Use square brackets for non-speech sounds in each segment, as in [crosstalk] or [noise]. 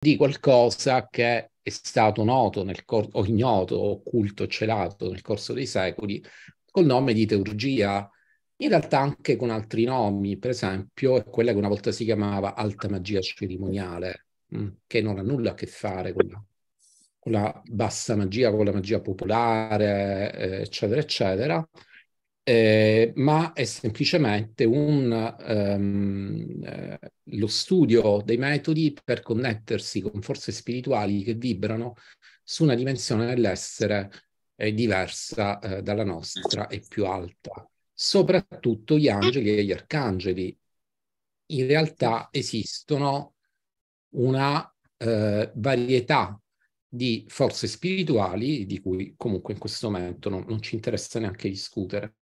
di qualcosa che è stato noto nel cor- o ignoto, occulto, celato nel corso dei secoli col nome di teurgia, in realtà anche con altri nomi, per esempio è quella che una volta si chiamava alta magia cerimoniale, mm, che non ha nulla a che fare con la, con la bassa magia, con la magia popolare, eh, eccetera, eccetera, eh, ma è semplicemente un, ehm, eh, lo studio dei metodi per connettersi con forze spirituali che vibrano su una dimensione dell'essere eh, diversa eh, dalla nostra e più alta, soprattutto gli angeli e gli arcangeli. In realtà esistono una varietà di forze spirituali, di cui comunque in questo momento non, non ci interessa neanche discutere.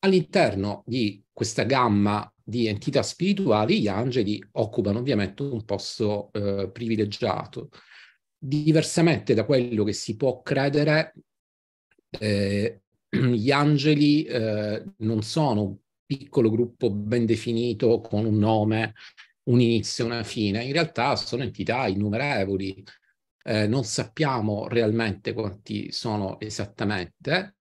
All'interno di questa gamma di entità spirituali, gli angeli occupano ovviamente un posto eh, privilegiato. Diversamente da quello che si può credere, eh, [clears throat] gli angeli eh, non sono un piccolo gruppo ben definito con un nome, un inizio, una fine. In realtà sono entità innumerevoli, eh, non sappiamo realmente quanti sono esattamente.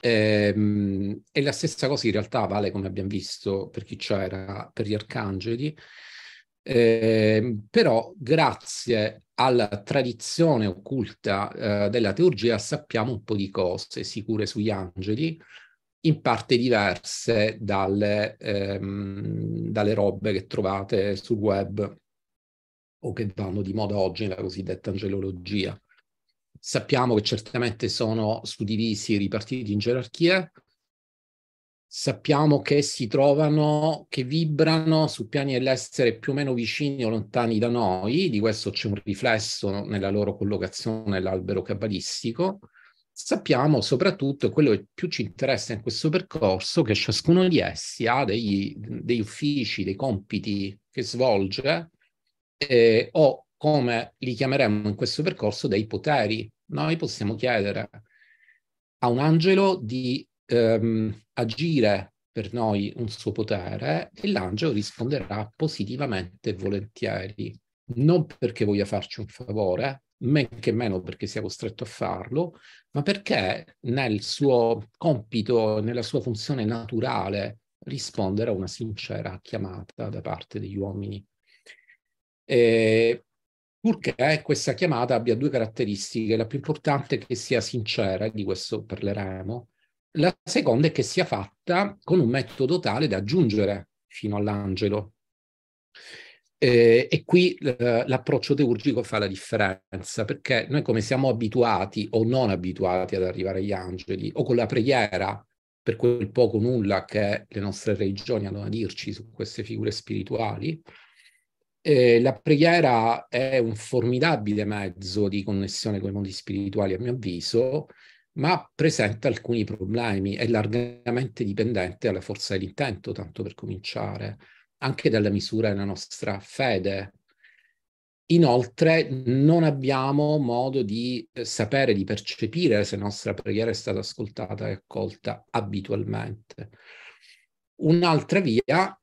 Ehm, e, la stessa cosa in realtà vale, come abbiamo visto, per chi c'era, per gli arcangeli. Eh, però grazie alla tradizione occulta eh, della teologia sappiamo un po' di cose sicure sugli angeli, in parte diverse dalle, ehm, dalle robe che trovate sul web o che vanno di moda oggi nella cosiddetta angelologia. Sappiamo che certamente sono suddivisi, ripartiti in gerarchie, sappiamo che si trovano, che vibrano su piani dell'essere più o meno vicini o lontani da noi, di questo c'è un riflesso nella loro collocazione nell'albero cabalistico. Sappiamo soprattutto, e quello che più ci interessa in questo percorso, che ciascuno di essi ha degli, degli uffici, dei compiti che svolge eh, o come li chiameremo in questo percorso dei poteri. Noi possiamo chiedere a un angelo di ehm, agire per noi un suo potere e l'angelo risponderà positivamente e volentieri, non perché voglia farci un favore, men che meno perché sia costretto a farlo, ma perché nel suo compito, nella sua funzione naturale, rispondere a una sincera chiamata da parte degli uomini. Eh, purché eh, questa chiamata abbia due caratteristiche, la più importante è che sia sincera, di questo parleremo, la seconda è che sia fatta con un metodo tale da giungere fino all'angelo. Eh, e qui eh, l'approccio teurgico fa la differenza, perché noi come siamo abituati o non abituati ad arrivare agli angeli, o con la preghiera, per quel poco nulla che le nostre religioni hanno da dirci su queste figure spirituali, eh, la preghiera è un formidabile mezzo di connessione con i mondi spirituali, a mio avviso, ma presenta alcuni problemi, è largamente dipendente dalla forza dell'intento, tanto per cominciare, anche dalla misura della nostra fede. Inoltre non abbiamo modo di eh, sapere, di percepire se la nostra preghiera è stata ascoltata e accolta abitualmente. Un'altra via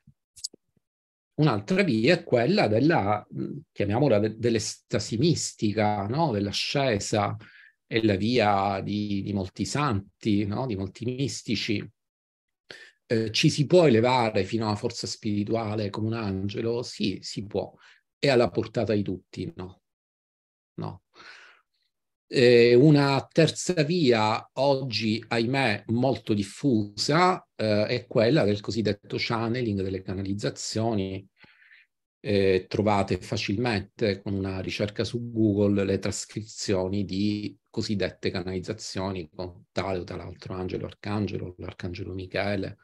Un'altra via è quella della, chiamiamola, dell'estasi mistica, no? dell'ascesa, è la via di, di molti santi, no? di molti mistici. Eh, ci si può elevare fino alla forza spirituale come un angelo? Sì, si può. È alla portata di tutti? No. no. Eh, una terza via oggi, ahimè, molto diffusa eh, è quella del cosiddetto channeling delle canalizzazioni. Eh, trovate facilmente con una ricerca su Google le trascrizioni di cosiddette canalizzazioni con tale o altro angelo, arcangelo, l'arcangelo Michele,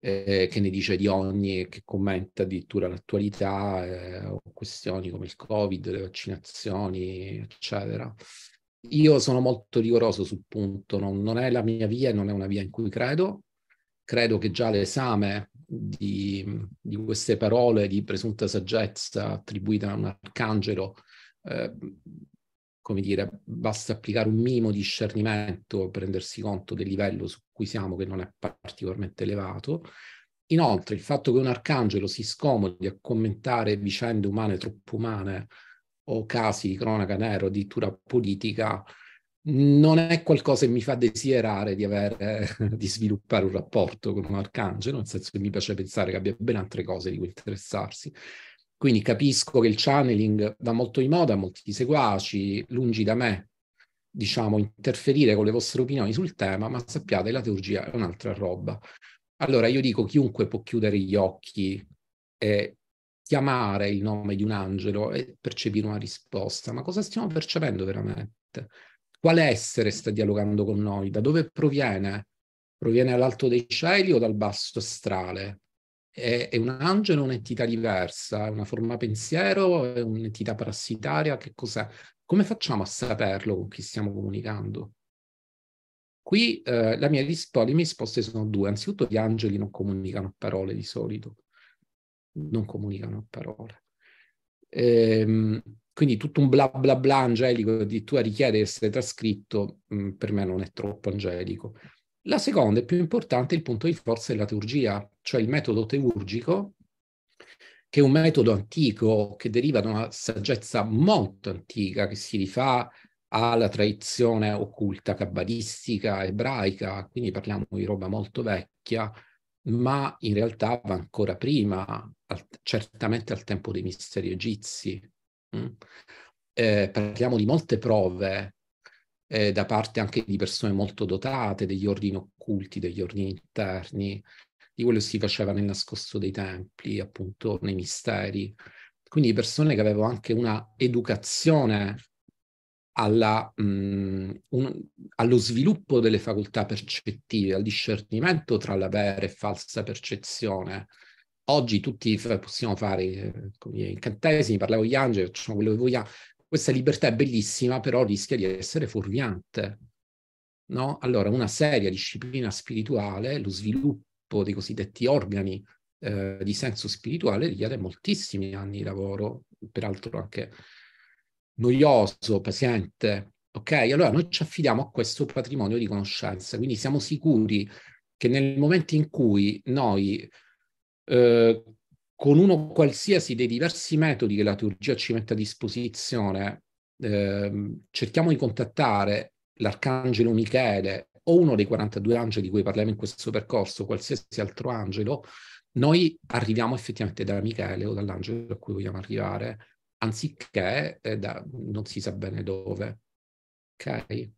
eh, che ne dice di ogni e che commenta addirittura l'attualità eh, o questioni come il Covid, le vaccinazioni, eccetera io sono molto rigoroso sul punto, non, non è la mia via e non è una via in cui credo. Credo che già l'esame di, di queste parole di presunta saggezza attribuita a un arcangelo, eh, come dire, basta applicare un minimo di discernimento, per rendersi conto del livello su cui siamo, che non è particolarmente elevato. Inoltre, il fatto che un arcangelo si scomodi a commentare vicende umane troppo umane o casi di cronaca nero, addirittura politica, non è qualcosa che mi fa desiderare di, avere, [laughs] di sviluppare un rapporto con un arcangelo, nel senso che mi piace pensare che abbia ben altre cose di cui interessarsi. Quindi capisco che il channeling va molto di moda, molti seguaci, lungi da me, diciamo, interferire con le vostre opinioni sul tema, ma sappiate, la teurgia è un'altra roba. Allora io dico, chiunque può chiudere gli occhi e chiamare il nome di un angelo e percepire una risposta, ma cosa stiamo percependo veramente? Quale essere sta dialogando con noi? Da dove proviene? Proviene dall'alto dei cieli o dal basso astrale? È, è un angelo un'entità diversa? È una forma pensiero? È un'entità parassitaria? Che cos'è? Come facciamo a saperlo con chi stiamo comunicando? Qui eh, la mia rispo- le mie risposte sono due. Anzitutto gli angeli non comunicano parole di solito non comunicano a parole. Ehm, quindi tutto un bla bla bla angelico addirittura richiede di essere trascritto, mh, mm, per me non è troppo angelico. La seconda e più importante è il punto di forza della teurgia, cioè il metodo teurgico, che è un metodo antico che deriva da una saggezza molto antica che si rifà alla tradizione occulta cabalistica ebraica, quindi parliamo di roba molto vecchia, ma in realtà va ancora prima, al, certamente al tempo dei misteri egizi. Mm. Eh, parliamo di molte prove eh, da parte anche di persone molto dotate, degli ordini occulti, degli ordini interni, di quello che si faceva nel nascosto dei templi, appunto nei misteri. Quindi persone che avevano anche una educazione alla, mh, mm, un, allo sviluppo delle facoltà percettive, al discernimento tra la vera e falsa percezione. Oggi tutti possiamo fare con ecco, gli incantesimi, parlavo di angeli, facciamo quello che vogliamo. Questa libertà è bellissima, però rischia di essere fuorviante. No? Allora, una seria disciplina spirituale, lo sviluppo dei cosiddetti organi eh, di senso spirituale richiede moltissimi anni di lavoro, peraltro anche noioso, paziente. Ok? Allora noi ci affidiamo a questo patrimonio di conoscenza, quindi siamo sicuri che nel momento in cui noi eh, con uno qualsiasi dei diversi metodi che la teologia ci mette a disposizione, eh, cerchiamo di contattare l'arcangelo Michele o uno dei 42 angeli di cui parliamo in questo percorso, qualsiasi altro angelo, noi arriviamo effettivamente da Michele o dall'angelo a cui vogliamo arrivare anziché eh, da non si sa bene dove. Ok?